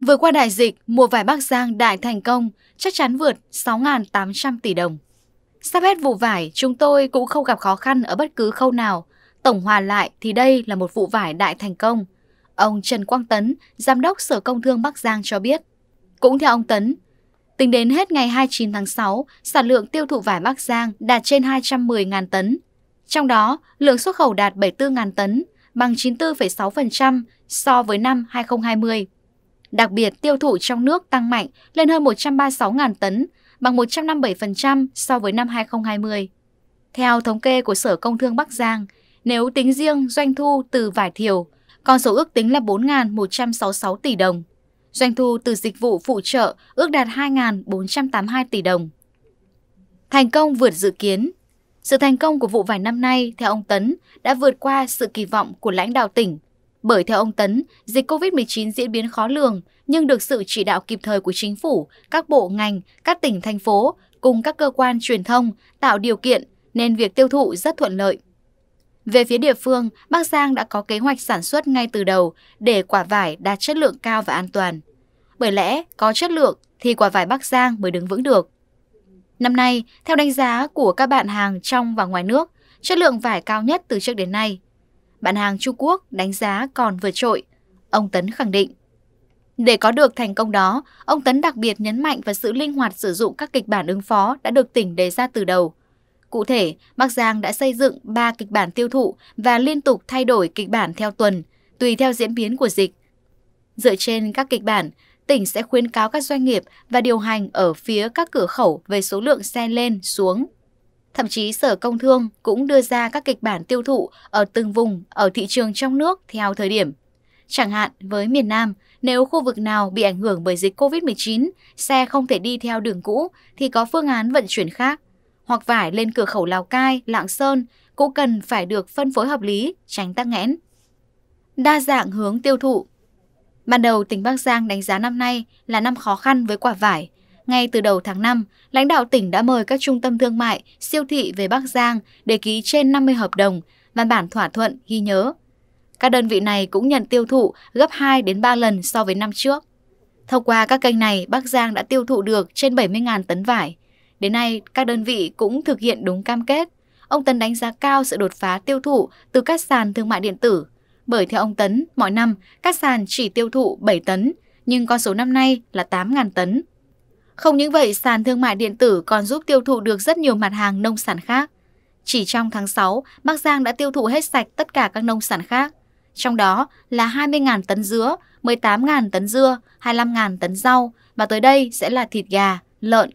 Vừa qua đại dịch, mùa vải Bắc Giang đại thành công, chắc chắn vượt 6.800 tỷ đồng. Sắp hết vụ vải, chúng tôi cũng không gặp khó khăn ở bất cứ khâu nào. Tổng hòa lại thì đây là một vụ vải đại thành công. Ông Trần Quang Tấn, Giám đốc Sở Công Thương Bắc Giang cho biết. Cũng theo ông Tấn, tính đến hết ngày 29 tháng 6, sản lượng tiêu thụ vải Bắc Giang đạt trên 210.000 tấn. Trong đó, lượng xuất khẩu đạt 74.000 tấn, bằng 94,6% so với năm 2020. Đặc biệt, tiêu thụ trong nước tăng mạnh lên hơn 136.000 tấn, bằng 157% so với năm 2020. Theo thống kê của Sở Công Thương Bắc Giang, nếu tính riêng doanh thu từ vải thiều, con số ước tính là 4.166 tỷ đồng. Doanh thu từ dịch vụ phụ trợ ước đạt 2.482 tỷ đồng. Thành công vượt dự kiến Sự thành công của vụ vải năm nay, theo ông Tấn, đã vượt qua sự kỳ vọng của lãnh đạo tỉnh bởi theo ông Tấn, dịch COVID-19 diễn biến khó lường, nhưng được sự chỉ đạo kịp thời của chính phủ, các bộ ngành, các tỉnh, thành phố cùng các cơ quan truyền thông tạo điều kiện nên việc tiêu thụ rất thuận lợi. Về phía địa phương, Bắc Giang đã có kế hoạch sản xuất ngay từ đầu để quả vải đạt chất lượng cao và an toàn. Bởi lẽ, có chất lượng thì quả vải Bắc Giang mới đứng vững được. Năm nay, theo đánh giá của các bạn hàng trong và ngoài nước, chất lượng vải cao nhất từ trước đến nay. Bạn hàng Trung Quốc đánh giá còn vượt trội. Ông Tấn khẳng định. Để có được thành công đó, ông Tấn đặc biệt nhấn mạnh vào sự linh hoạt sử dụng các kịch bản ứng phó đã được tỉnh đề ra từ đầu. Cụ thể, Bắc Giang đã xây dựng 3 kịch bản tiêu thụ và liên tục thay đổi kịch bản theo tuần, tùy theo diễn biến của dịch. Dựa trên các kịch bản, tỉnh sẽ khuyến cáo các doanh nghiệp và điều hành ở phía các cửa khẩu về số lượng xe lên, xuống Thậm chí Sở Công Thương cũng đưa ra các kịch bản tiêu thụ ở từng vùng ở thị trường trong nước theo thời điểm. Chẳng hạn với miền Nam, nếu khu vực nào bị ảnh hưởng bởi dịch COVID-19, xe không thể đi theo đường cũ thì có phương án vận chuyển khác. Hoặc vải lên cửa khẩu Lào Cai, Lạng Sơn cũng cần phải được phân phối hợp lý, tránh tắc nghẽn. Đa dạng hướng tiêu thụ Ban đầu tỉnh Bắc Giang đánh giá năm nay là năm khó khăn với quả vải ngay từ đầu tháng 5, lãnh đạo tỉnh đã mời các trung tâm thương mại, siêu thị về Bắc Giang để ký trên 50 hợp đồng, văn bản thỏa thuận ghi nhớ. Các đơn vị này cũng nhận tiêu thụ gấp 2 đến 3 lần so với năm trước. Thông qua các kênh này, Bắc Giang đã tiêu thụ được trên 70.000 tấn vải. Đến nay, các đơn vị cũng thực hiện đúng cam kết. Ông Tấn đánh giá cao sự đột phá tiêu thụ từ các sàn thương mại điện tử. Bởi theo ông Tấn, mỗi năm các sàn chỉ tiêu thụ 7 tấn, nhưng con số năm nay là 8.000 tấn, không những vậy, sàn thương mại điện tử còn giúp tiêu thụ được rất nhiều mặt hàng nông sản khác. Chỉ trong tháng 6, Bắc Giang đã tiêu thụ hết sạch tất cả các nông sản khác. Trong đó là 20.000 tấn dứa, 18.000 tấn dưa, 25.000 tấn rau và tới đây sẽ là thịt gà, lợn.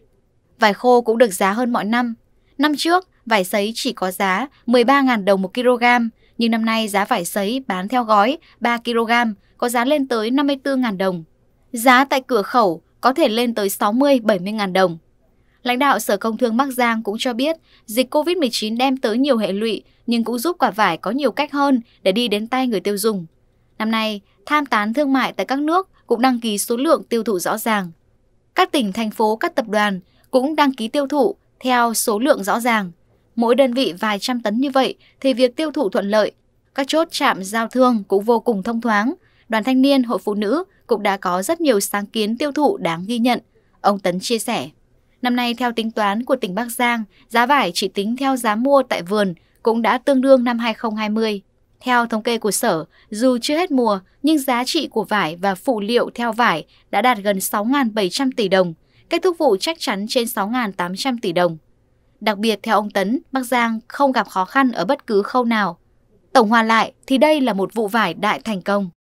Vải khô cũng được giá hơn mọi năm. Năm trước, vải sấy chỉ có giá 13.000 đồng một kg, nhưng năm nay giá vải sấy bán theo gói 3 kg có giá lên tới 54.000 đồng. Giá tại cửa khẩu có thể lên tới 60-70 ngàn đồng. Lãnh đạo Sở Công Thương Bắc Giang cũng cho biết dịch COVID-19 đem tới nhiều hệ lụy nhưng cũng giúp quả vải có nhiều cách hơn để đi đến tay người tiêu dùng. Năm nay, tham tán thương mại tại các nước cũng đăng ký số lượng tiêu thụ rõ ràng. Các tỉnh, thành phố, các tập đoàn cũng đăng ký tiêu thụ theo số lượng rõ ràng. Mỗi đơn vị vài trăm tấn như vậy thì việc tiêu thụ thuận lợi. Các chốt chạm giao thương cũng vô cùng thông thoáng, đoàn thanh niên, hội phụ nữ cũng đã có rất nhiều sáng kiến tiêu thụ đáng ghi nhận. Ông Tấn chia sẻ, năm nay theo tính toán của tỉnh Bắc Giang, giá vải chỉ tính theo giá mua tại vườn cũng đã tương đương năm 2020. Theo thống kê của Sở, dù chưa hết mùa, nhưng giá trị của vải và phụ liệu theo vải đã đạt gần 6.700 tỷ đồng, kết thúc vụ chắc chắn trên 6.800 tỷ đồng. Đặc biệt, theo ông Tấn, Bắc Giang không gặp khó khăn ở bất cứ khâu nào. Tổng hòa lại thì đây là một vụ vải đại thành công.